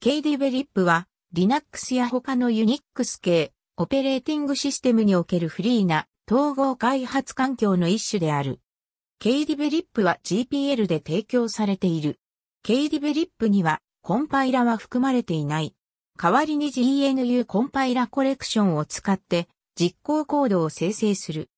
KDevelop は Linux や他の Unix 系オペレーティングシステムにおけるフリーな統合開発環境の一種である。KDevelop は GPL で提供されている。KDevelop にはコンパイラは含まれていない。代わりに GNU コンパイラコレクションを使って実行コードを生成する。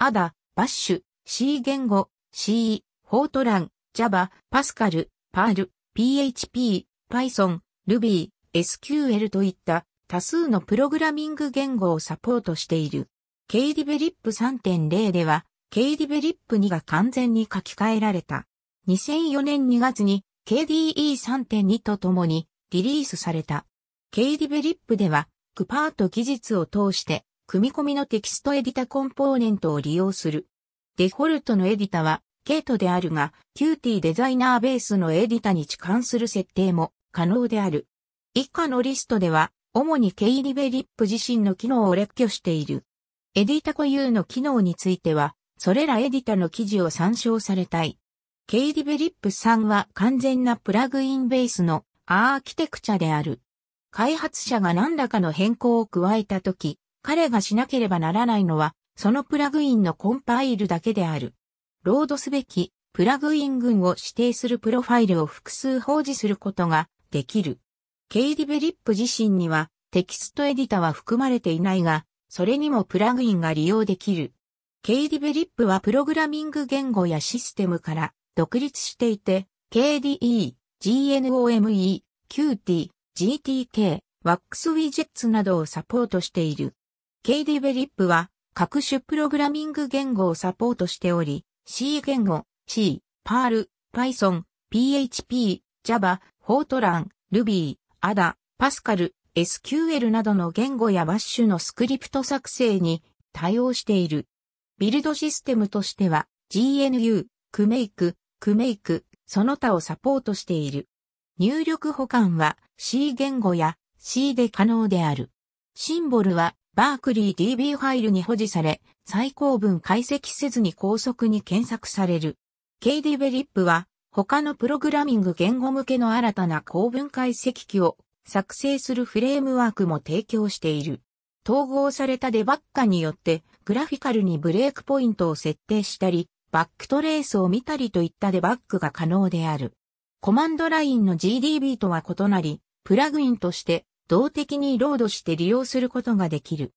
ADA、Bash、C 言語、C、Fortran、Java、Pascal、Perl、PHP、Python、Ruby、SQL といった多数のプログラミング言語をサポートしている。KDevelop 3.0では、KDevelop 2が完全に書き換えられた。2004年2月に KDE3.2 とともにリリースされた。KDevelop では、クパート技術を通して、組み込みのテキストエディタコンポーネントを利用する。デフォルトのエディタは、ケイトであるが、キューティーデザイナーベースのエディタに置換する設定も可能である。以下のリストでは、主にケイリベリップ自身の機能を列挙している。エディタ固有の機能については、それらエディタの記事を参照されたい。ケイリベリップさんは完全なプラグインベースのアーキテクチャである。開発者が何らかの変更を加えたとき、彼がしなければならないのは、そのプラグインのコンパイルだけである。ロードすべきプラグイン群を指定するプロファイルを複数保持することができる。ケイィベリップ自身にはテキストエディタは含まれていないが、それにもプラグインが利用できる。ケイィベリップはプログラミング言語やシステムから独立していて、KDE、GNOME、Qt、GTK、WAX ウィジェッツなどをサポートしている。KD ベリップは各種プログラミング言語をサポートしており、C 言語、C、Perl、Python、PHP、Java、フォートラン、ルビー、アダ、パスカル、SQL などの言語やバッシュのスクリプト作成に対応している。ビルドシステムとしては GNU、クメイク、クメイク、その他をサポートしている。入力保管は C 言語や C で可能である。シンボルはバークリー DB ファイルに保持され、最高分解析せずに高速に検索される。KDevelop は他のプログラミング言語向けの新たな構文解析器を作成するフレームワークも提供している。統合されたデバッカによってグラフィカルにブレークポイントを設定したり、バックトレースを見たりといったデバッグが可能である。コマンドラインの GDB とは異なり、プラグインとして動的にロードして利用することができる。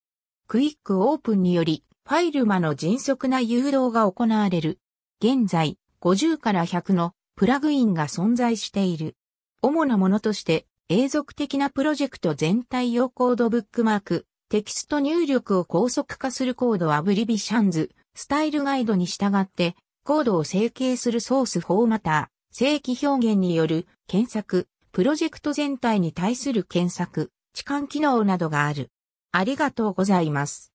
クイックオープンにより、ファイル間の迅速な誘導が行われる。現在、50から100のプラグインが存在している。主なものとして、永続的なプロジェクト全体用コードブックマーク、テキスト入力を高速化するコードアブリビシャンズ、スタイルガイドに従って、コードを整形するソースフォーマター、正規表現による検索、プロジェクト全体に対する検索、置換機能などがある。ありがとうございます。